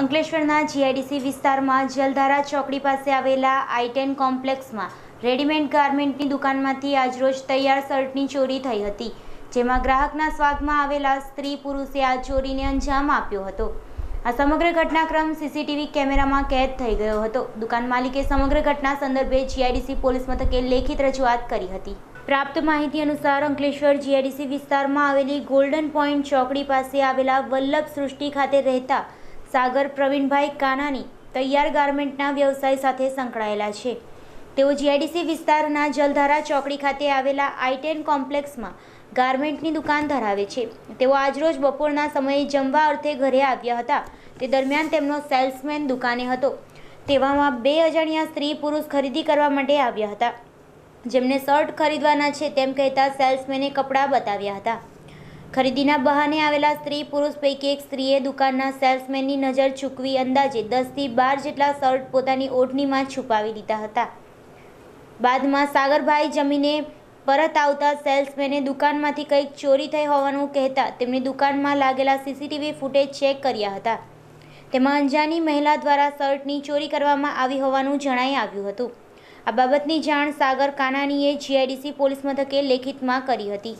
અંકલેશ્વરના જીઆઈડીસી વિસ્તારમાં જલધારા ચોકડી પાસે આવેલા આઈ ટેન કોમ્પ્લેક્સમાં રેડીમેડ ગાર્મેન્ટની દુકાનમાંથી આજરોજ તૈયાર શર્ટની ચોરી થઈ હતી જેમાં ગ્રાહકના સ્વાગમાં આવેલા સ્ત્રી પુરુષે આ ચોરીને અંજામ આપ્યો હતો આ સમગ્ર ઘટનાક્રમ સીસીટીવી કેમેરામાં કેદ થઈ ગયો હતો દુકાન માલિકે સમગ્ર ઘટના સંદર્ભે જીઆઈડીસી પોલીસ મથકે લેખિત રજૂઆત કરી હતી પ્રાપ્ત માહિતી અનુસાર અંકલેશ્વર જીઆઈડીસી વિસ્તારમાં આવેલી ગોલ્ડન પોઈન્ટ ચોકડી પાસે આવેલા વલ્લભ સૃષ્ટિ ખાતે રહેતા સાગર પ્રવીણભાઈ કાનાની તૈયાર ગાર્મેન્ટના વ્યવસાય સાથે સંકળાયેલા છે તેઓ જીઆઈડીસી વિસ્તારના જલધારા ચોકડી ખાતે આવેલા આઈટેન કોમ્પ્લેક્સમાં ગાર્મેન્ટની દુકાન ધરાવે છે તેઓ આજરોજ બપોરના સમયે જમવા અર્થે ઘરે આવ્યા હતા તે દરમિયાન તેમનો સેલ્સમેન દુકાને હતો તેવામાં બે અજાણ્યા સ્ત્રી પુરુષ ખરીદી કરવા માટે આવ્યા હતા જેમને શર્ટ ખરીદવાના છે તેમ કહેતા સેલ્સમેને કપડાં બતાવ્યા હતા ખરીદીના બહાને આવેલા સ્ત્રી પુરુષ પૈકી એક સ્ત્રીએ દુકાનના સેલ્સમેનની નજર ચૂકવી અંદાજે દસથી બાર જેટલા શર્ટ પોતાની ઓઢણીમાં છુપાવી દીધા હતા બાદમાં સાગરભાઈ જમીને પરત આવતા સેલ્સમેને દુકાનમાંથી કંઈક ચોરી થઈ હોવાનું કહેતા તેમની દુકાનમાં લાગેલા સીસીટીવી ફૂટેજ ચેક કર્યા હતા તેમાં અંજાની મહિલા દ્વારા શર્ટની ચોરી કરવામાં આવી હોવાનું જણાઈ આવ્યું હતું આ બાબતની જાણ સાગર કાનાણીએ જીઆઈડીસી પોલીસ મથકે લેખિતમાં કરી હતી